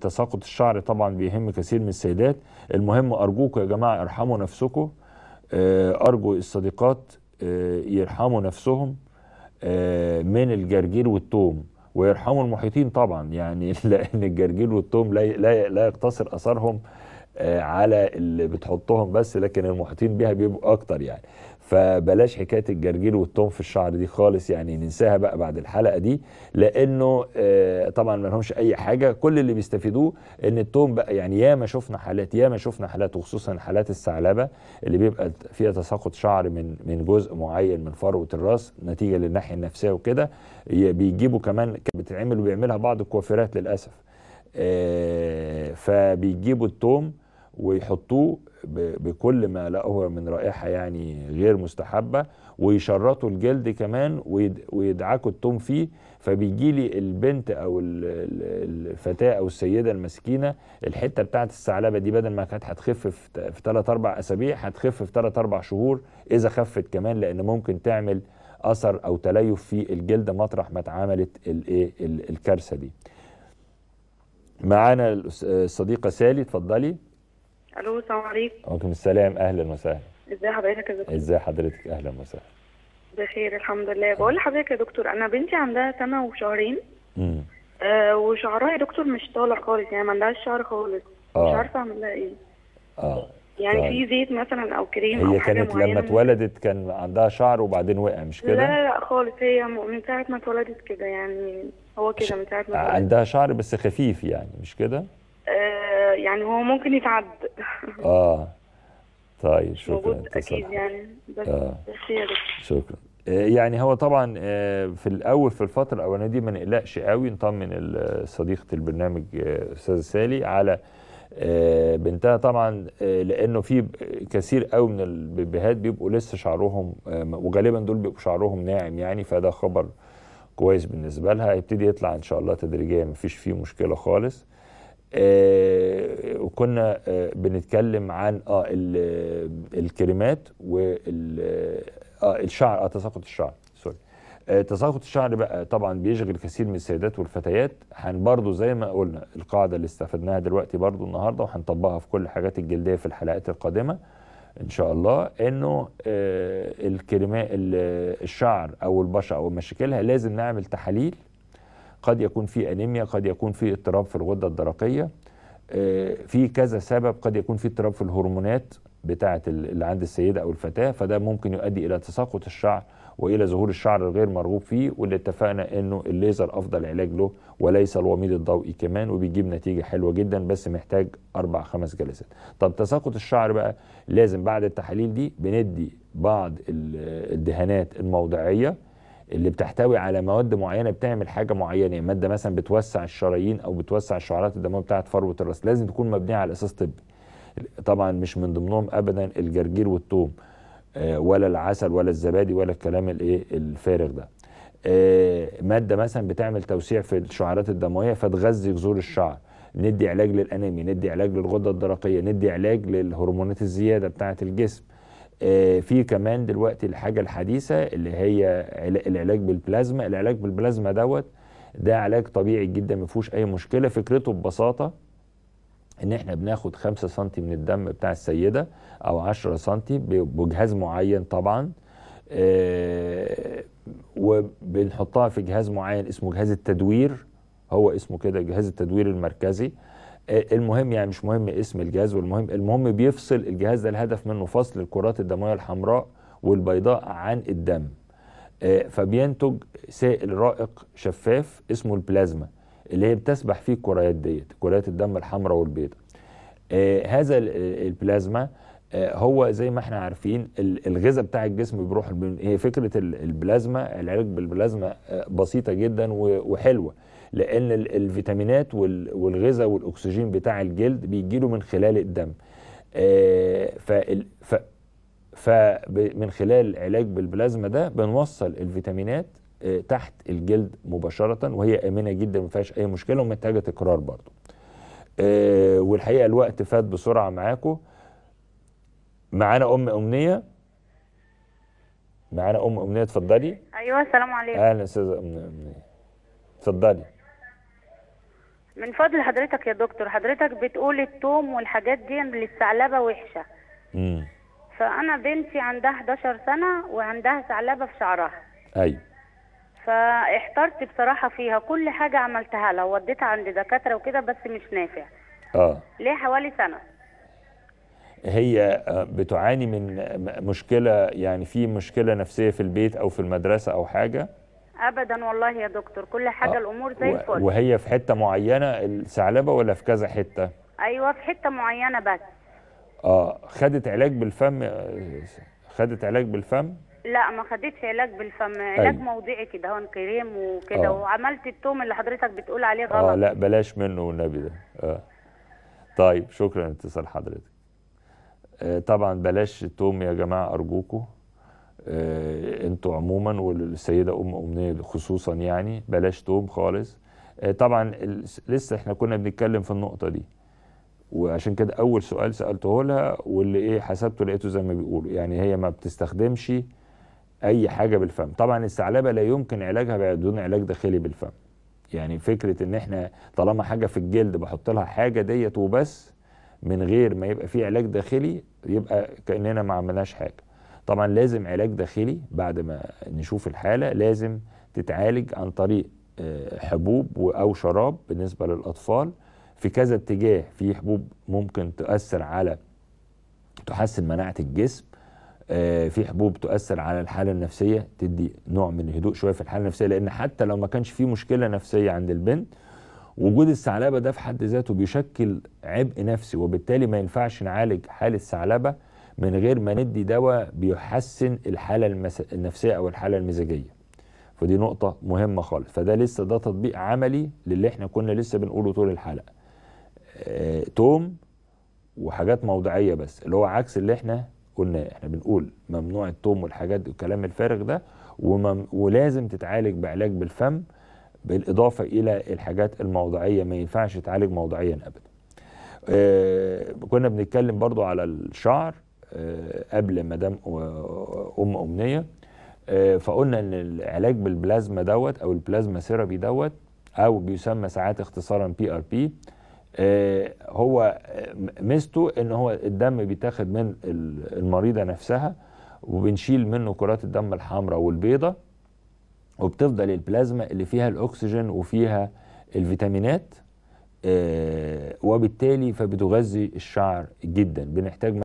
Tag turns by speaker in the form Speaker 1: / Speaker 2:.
Speaker 1: تساقط الشعر طبعا بيهم كثير من السيدات المهم أرجوكم يا جماعة ارحموا نفسكم آه، أرجو الصديقات آه، يرحموا نفسهم آه، من الجرجير والتوم ويرحموا المحيطين طبعا يعني لأن الجرجير والتوم لا لا لا يقتصر أثرهم على اللي بتحطهم بس لكن المحيطين بيها بيبقوا أكتر يعني فبلاش حكايه الجرجير والتوم في الشعر دي خالص يعني ننساها بقى بعد الحلقه دي لانه آه، طبعا ما لهمش اي حاجه كل اللي بيستفيدوه ان التوم بقى يعني ياما شفنا حالات ياما شفنا حالات وخصوصا حالات الثعلبه اللي بيبقى فيها تساقط شعر من من جزء معين من فروه الراس نتيجه للناحيه النفسيه وكده بيجيبوا كمان بتتعمل وبيعملها بعض الكوافيرات للاسف آه، فبيجيبوا التوم ويحطوه بكل ما لقوه من رائحه يعني غير مستحبه ويشرطوا الجلد كمان ويدعكوا التوم فيه فبيجي لي البنت او الفتاه او السيده المسكينه الحته بتاعت الثعلبه دي بدل ما كانت هتخف في 3 4 اسابيع هتخف في 3 4 شهور اذا خفت كمان لان ممكن تعمل اثر او تليف في الجلد مطرح ما اتعملت الايه الكارثه دي. معانا الصديقه سالي اتفضلي.
Speaker 2: الو السلام عليكم
Speaker 1: وعليكم السلام اهلا وسهلا
Speaker 2: ازي حضرتك يا دكتور ازي
Speaker 1: حضرتك اهلا وسهلا
Speaker 2: بخير الحمد لله بقول لحضرتك يا دكتور انا بنتي عندها سنه وشهرين امم آه وشعرها يا دكتور مش طالع خالص يعني ما عندهاش شعر خالص آه. مش عارفه اعمل لها ايه اه يعني طيب. في زيت مثلا او كريم هي او كانت لما اتولدت
Speaker 1: كان عندها شعر وبعدين وقع مش كده؟ لا
Speaker 2: لا خالص هي من ساعه ما اتولدت كده يعني هو كده من ساعه ما اتولدت عندها
Speaker 1: شعر بس خفيف يعني مش كده؟
Speaker 2: يعني هو ممكن يتعد اه
Speaker 1: طيب شكرا اكيد يعني بس آه. شكرا آه، يعني هو طبعا آه، في الاول في الفتره الاولانيه دي ما نقلقش قوي نطمن صديقه البرنامج آه، استاذه سالي على بنتها طبعا لانه في كثير قوي من البيبيهات بيبقوا لسه شعرهم وغالبا دول بيبقوا شعرهم ناعم يعني فده خبر كويس بالنسبه لها هيبتدي يطلع ان شاء الله تدريجيا مفيش فيه مشكله خالص آه، وكنا آه، بنتكلم عن اه, آه، الكريمات وال اه الشعر اه تساقط الشعر سوري تساقط الشعر بقى طبعا بيشغل كثير من السيدات والفتيات هن برضو زي ما قلنا القاعده اللي استفدناها دلوقتي برضو النهارده وهنطبقها في كل الحاجات الجلديه في الحلقات القادمه ان شاء الله انه الكريمات الشعر او البشره او مشاكلها لازم نعمل تحاليل قد يكون في انيميا قد يكون في اضطراب في الغده الدرقيه آه، في كذا سبب قد يكون في اضطراب في الهرمونات بتاعه اللي عند السيده او الفتاه فده ممكن يؤدي الى تساقط الشعر والى ظهور الشعر الغير مرغوب فيه واللي اتفقنا انه الليزر افضل علاج له وليس الوميد الضوئي كمان وبيجيب نتيجه حلوه جدا بس محتاج اربع خمس جلسات. طب تساقط الشعر بقى لازم بعد التحاليل دي بندي بعض الدهانات الموضعيه اللي بتحتوي على مواد معينه بتعمل حاجه معينه يعني ماده مثلا بتوسع الشرايين او بتوسع الشعرات الدمويه بتاعه فروه الراس لازم تكون مبنيه على اساس طبي طبعا مش من ضمنهم ابدا الجرجير والثوم آه، ولا العسل ولا الزبادي ولا الكلام الايه الفارغ ده آه، ماده مثلا بتعمل توسيع في الشعرات الدمويه فتغذي جذور الشعر ندي علاج للانيميا ندي علاج للغده الدرقيه ندي علاج للهرمونات الزياده بتاعه الجسم آه، في كمان دلوقتي الحاجه الحديثه اللي هي العلاج بالبلازما العلاج بالبلازما دوت ده علاج طبيعي جدا ما فيهوش اي مشكله فكرته ببساطه ان احنا بناخد 5 سم من الدم بتاع السيده او 10 سم بجهاز معين طبعا آه، وبنحطها في جهاز معين اسمه جهاز التدوير هو اسمه كده جهاز التدوير المركزي آه، المهم يعني مش مهم اسم الجهاز والمهم المهم بيفصل الجهاز ده الهدف منه فصل الكرات الدمويه الحمراء والبيضاء عن الدم آه، فبينتج سائل رائق شفاف اسمه البلازما اللي هي بتسبح فيه الكريات ديت كريات الدم الحمراء والبيضاء آه، هذا البلازما هو زي ما احنا عارفين الغذاء بتاع الجسم بيروح هي فكره البلازما العلاج بالبلازما بسيطه جدا وحلوه لان الفيتامينات والغذاء والاكسجين بتاع الجلد بيجيله من خلال الدم آه، فمن خلال العلاج بالبلازما ده بنوصل الفيتامينات آه، تحت الجلد مباشرة وهي آمنة جدا ما فيهاش أي مشكلة ومحتاجة تكرار برضو آه، والحقيقة الوقت فات بسرعة معاكم معانا أم أمنية معانا أم أمنية اتفضلي
Speaker 2: أيوه السلام عليكم أهلا
Speaker 1: أستاذة أم أمنية اتفضلي
Speaker 2: من فضل حضرتك يا دكتور حضرتك بتقول التوم والحاجات دي للثعلبه وحشه امم فانا بنتي عندها 11 سنه وعندها ثعلبه في شعرها ايوه فاحترت بصراحه فيها كل حاجه عملتها لها وديتها عند دكاتره وكده بس مش نافع اه ليه حوالي سنه
Speaker 1: هي آه، بتعاني من مشكله يعني في مشكله نفسيه في البيت او في المدرسه او حاجه
Speaker 2: ابدا والله يا دكتور كل حاجه آه. الامور زي الفل وهي
Speaker 1: في حته معينه الثعلبه ولا في كذا حته
Speaker 2: ايوه في حته معينه بس
Speaker 1: اه خدت علاج بالفم خدت علاج بالفم
Speaker 2: لا ما خدتش علاج بالفم علاج أيوة. موضعي كده هون كريم وكده آه. وعملت التوم اللي حضرتك بتقول عليه آه، غلط اه لا
Speaker 1: بلاش منه والنبي ده اه طيب شكرا اتصال حضرتك آه طبعا بلاش التوم يا جماعه ارجوكم آه، انتوا عموما والسيده ام امنيه خصوصا يعني بلاش توم خالص آه، طبعا لسه احنا كنا بنتكلم في النقطه دي وعشان كده اول سؤال سالته لها واللي ايه حسبته لقيته زي ما بيقولوا يعني هي ما بتستخدمش اي حاجه بالفم طبعا الثعلبه لا يمكن علاجها بدون علاج داخلي بالفم يعني فكره ان احنا طالما حاجه في الجلد بحط لها حاجه ديت وبس من غير ما يبقى في علاج داخلي يبقى كاننا ما عملناش حاجه طبعا لازم علاج داخلي بعد ما نشوف الحالة لازم تتعالج عن طريق آه، حبوب أو شراب بالنسبة للأطفال في كذا اتجاه في حبوب ممكن تؤثر على تحسن مناعة الجسم آه، في حبوب تؤثر على الحالة النفسية تدي نوع من الهدوء شوية في الحالة النفسية لأن حتى لو ما كانش في مشكلة نفسية عند البنت وجود الثعلبة ده في حد ذاته بيشكل عبء نفسي وبالتالي ما ينفعش نعالج حالة الثعلبه من غير ما ندي دواء بيحسن الحالة المس... النفسية أو الحالة المزاجية فدي نقطة مهمة خالص فده لسه ده تطبيق عملي للي احنا كنا لسه بنقوله طول الحلقة اه توم وحاجات موضعية بس اللي هو عكس اللي احنا قلناه احنا بنقول ممنوع التوم والحاجات والكلام الفارغ ده ومم... ولازم تتعالج بعلاج بالفم بالإضافة إلى الحاجات الموضعية ما ينفعش تعالج موضعيا أبدا اه كنا بنتكلم برضو على الشعر آه، قبل ما دام ام امنيه آه، فقلنا ان العلاج بالبلازما دوت او البلازما ثيرابي دوت او بيسمى ساعات اختصارا بي ار بي هو آه، ميزته ان هو الدم بيتاخد من المريضه نفسها وبنشيل منه كرات الدم الحمراء والبيضة وبتفضل البلازما اللي فيها الاكسجين وفيها الفيتامينات وبالتالي فبتغذي الشعر جدا بنحتاج